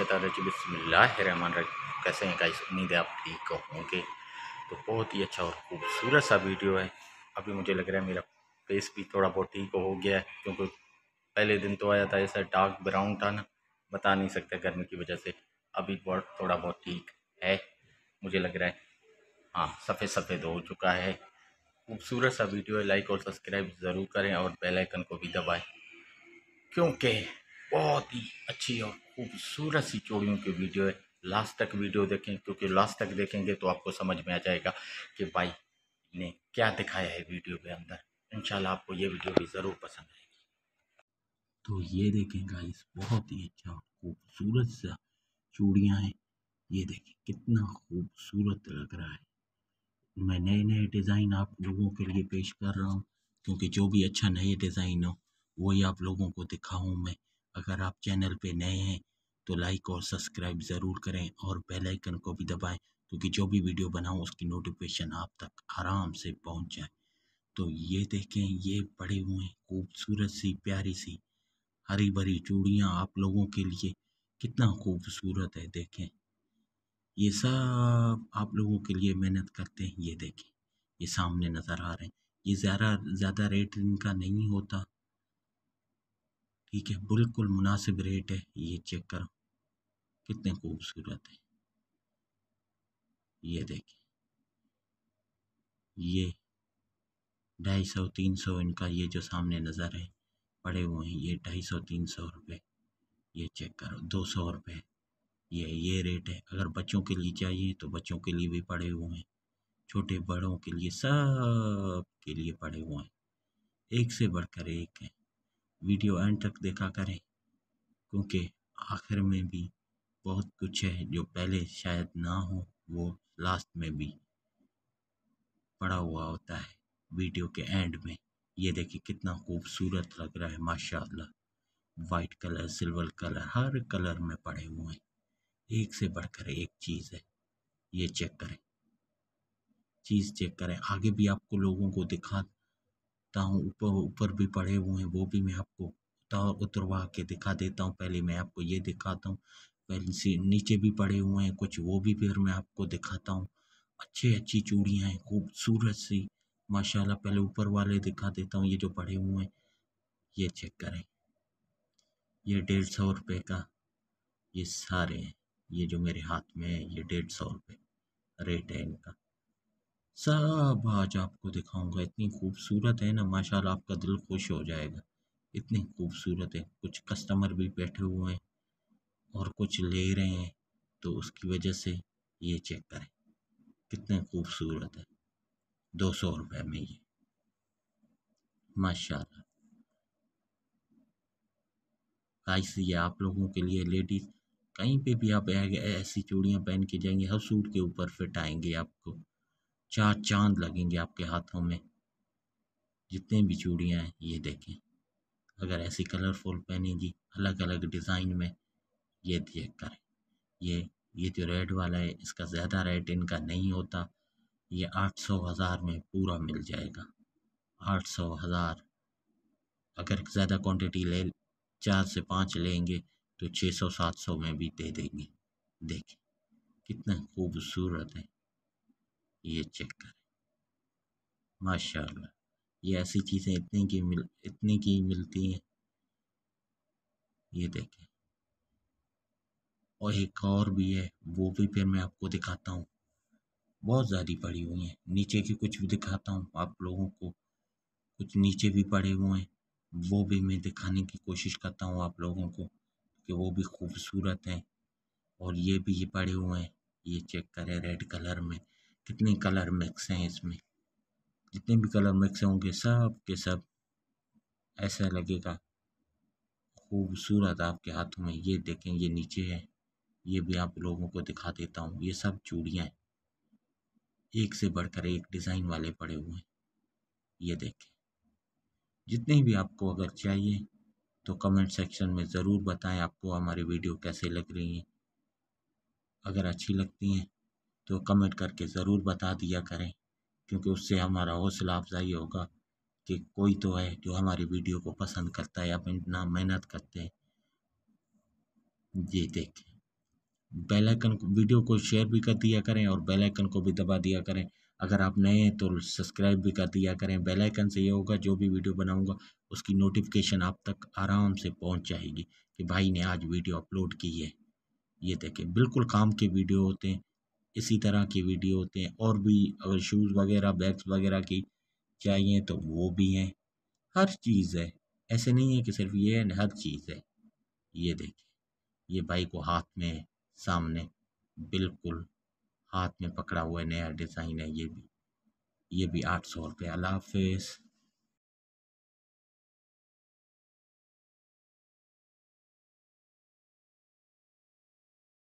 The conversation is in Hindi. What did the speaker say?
रही कैसे हैं गाइस उम्मीद है आप ठीक होंगे तो बहुत ही अच्छा और खूबसूरत सा वीडियो है अभी मुझे लग रहा है मेरा फेस भी थोड़ा बहुत ठीक हो गया है क्योंकि पहले दिन तो आया था ऐसा डार्क ब्राउन था ना बता नहीं सकता गर्मी की वजह से अभी बहुत थोड़ा बहुत ठीक है मुझे लग रहा है हाँ सफ़ेद सफ़ेद हो चुका है खूबसूरत सा वीडियो है लाइक और सब्सक्राइब ज़रूर करें और बेलाइकन को भी दबाएँ क्योंकि बहुत ही अच्छी और खूबसूरत सी चूड़ियों की वीडियो है लास्ट तक वीडियो देखें क्योंकि लास्ट तक देखेंगे तो आपको समझ में आ जाएगा कि भाई ने क्या दिखाया है वीडियो के अंदर इंशाल्लाह आपको ये वीडियो भी ज़रूर पसंद आएगी तो ये देखें गाइस बहुत ही अच्छा खूबसूरत सा चूड़ियाँ हैं ये देखें कितना खूबसूरत लग रहा है मैं नए नए डिज़ाइन आप लोगों के लिए पेश कर रहा हूँ क्योंकि जो भी अच्छा नए डिज़ाइन हो वही आप लोगों को दिखाऊँ मैं अगर आप चैनल पे नए हैं तो लाइक और सब्सक्राइब ज़रूर करें और बेल आइकन को भी दबाएं क्योंकि जो भी वीडियो बनाऊं उसकी नोटिफिकेशन आप तक आराम से पहुंच जाए तो ये देखें ये पड़े हुए हैं खूबसूरत सी प्यारी सी हरी भरी चूड़ियाँ आप लोगों के लिए कितना खूबसूरत है देखें ये सब आप लोगों के लिए मेहनत करते हैं ये देखें ये सामने नज़र आ रहे हैं ये ज़्यादा ज़्यादा रेट इनका नहीं होता ठीक है बिल्कुल मुनासिब रेट है ये चेक करो कितने खूबसूरत है ये देखें ये ढाई सौ तीन सौ इनका ये जो सामने नज़र है पड़े हुए हैं ये ढाई सौ तीन सौ रुपये ये चेक करो दो सौ रुपये ये ये रेट है अगर बच्चों के लिए चाहिए तो बच्चों के लिए भी पड़े हुए हैं छोटे बड़ों के लिए सब के लिए पड़े हुए हैं एक से बढ़कर एक हैं वीडियो एंड तक देखा करें क्योंकि आखिर में भी बहुत कुछ है जो पहले शायद ना हो वो लास्ट में भी पड़ा हुआ होता है वीडियो के एंड में ये देखिए कितना खूबसूरत लग रहा है माशाल्लाह वाइट कलर सिल्वर कलर हर कलर में पड़े हुए हैं एक से बढ़कर एक चीज़ है ये चेक करें चीज़ चेक करें आगे भी आपको लोगों को दिखा सकता हूँ ऊपर ऊपर भी पढ़े हुए हैं वो भी मैं आपको उतरवा के दिखा देता हूँ पहले मैं आपको ये दिखाता हूँ पहले नीचे भी पड़े हुए हैं कुछ वो भी फिर मैं आपको दिखाता हूँ अच्छी अच्छी चूड़ियाँ हैं खूबसूरत सी माशाल्लाह पहले ऊपर वाले दिखा देता हूँ ये जो पड़े हुए हैं ये चेक करें ये डेढ़ सौ रुपये का ये सारे हैं ये जो मेरे हाथ में है ये डेढ़ सौ रुपये रेट है इनका सब आज आपको दिखाऊंगा इतनी खूबसूरत है ना माशाल्लाह आपका दिल खुश हो जाएगा इतनी खूबसूरत है कुछ कस्टमर भी बैठे हुए हैं और कुछ ले रहे हैं तो उसकी वजह से ये चेक करें कितने खूबसूरत है दो सौ रुपये में ये माशाल्लाह गाइस ये आप लोगों के लिए लेडीज़ कहीं पे भी आप ऐसी चूड़ियाँ पहन के जाएंगे हर सूट के ऊपर फिट आएंगे आपको चार चांद लगेंगे आपके हाथों में जितने भी चूड़ियाँ हैं ये देखें अगर ऐसी कलरफुल पहनेंगी अलग अलग डिज़ाइन में ये देख कर ये ये जो रेड वाला है इसका ज़्यादा रेट इनका नहीं होता ये आठ सौ हज़ार में पूरा मिल जाएगा आठ सौ हज़ार अगर ज़्यादा क्वांटिटी ले चार से पाँच लेंगे तो छः सौ सात सौ में भी दे देंगे देखें कितना खूबसूरत है ये चेक करें माशाल्लाह ये ऐसी चीज़ें इतनी की मिल इतनी की मिलती हैं ये देखें और एक और भी है वो भी फिर मैं आपको दिखाता हूँ बहुत ज़्यादा पड़ी हुई हैं नीचे की कुछ भी दिखाता हूँ आप लोगों को कुछ नीचे भी पड़े हुए हैं वो भी मैं दिखाने की कोशिश करता हूँ आप लोगों को कि वो भी खूबसूरत हैं और ये भी ये पड़े हुए हैं ये चेक करें रेड कलर में कितने कलर मिक्स हैं इसमें जितने भी कलर मिक्स होंगे सब के सब ऐसा लगेगा खूबसूरत आपके हाथों में ये देखें ये नीचे है ये भी आप लोगों को दिखा देता हूँ ये सब चूड़ियाँ हैं एक से बढ़कर एक डिज़ाइन वाले पड़े हुए हैं ये देखें जितने भी आपको अगर चाहिए तो कमेंट सेक्शन में ज़रूर बताएं आपको हमारी वीडियो कैसे लग रही हैं अगर अच्छी लगती हैं तो कमेंट करके ज़रूर बता दिया करें क्योंकि उससे हमारा हौसला अफजाई होगा कि कोई तो है जो हमारी वीडियो को पसंद करता है इतना मेहनत करते हैं ये देखें बेल आइकन को वीडियो को शेयर भी कर दिया करें और बेल आइकन को भी दबा दिया करें अगर आप नए हैं तो सब्सक्राइब भी कर दिया करें बेल आइकन से ये होगा जो भी वीडियो बनाऊंगा उसकी नोटिफिकेशन आप तक आराम से पहुंच जाएगी कि भाई ने आज वीडियो अपलोड की है ये देखें बिल्कुल काम के वीडियो होते हैं इसी तरह की वीडियो होते हैं और भी अगर शूज़ वगैरह बैग्स वगैरह की चाहिए तो वो भी हैं हर चीज़ है ऐसे नहीं है कि सिर्फ ये है हर चीज़ है ये देखिए ये भाई को हाथ में सामने बिल्कुल हाथ में पकड़ा हुआ है नया डिज़ाइन है ये भी ये भी आठ सौ रुपये अला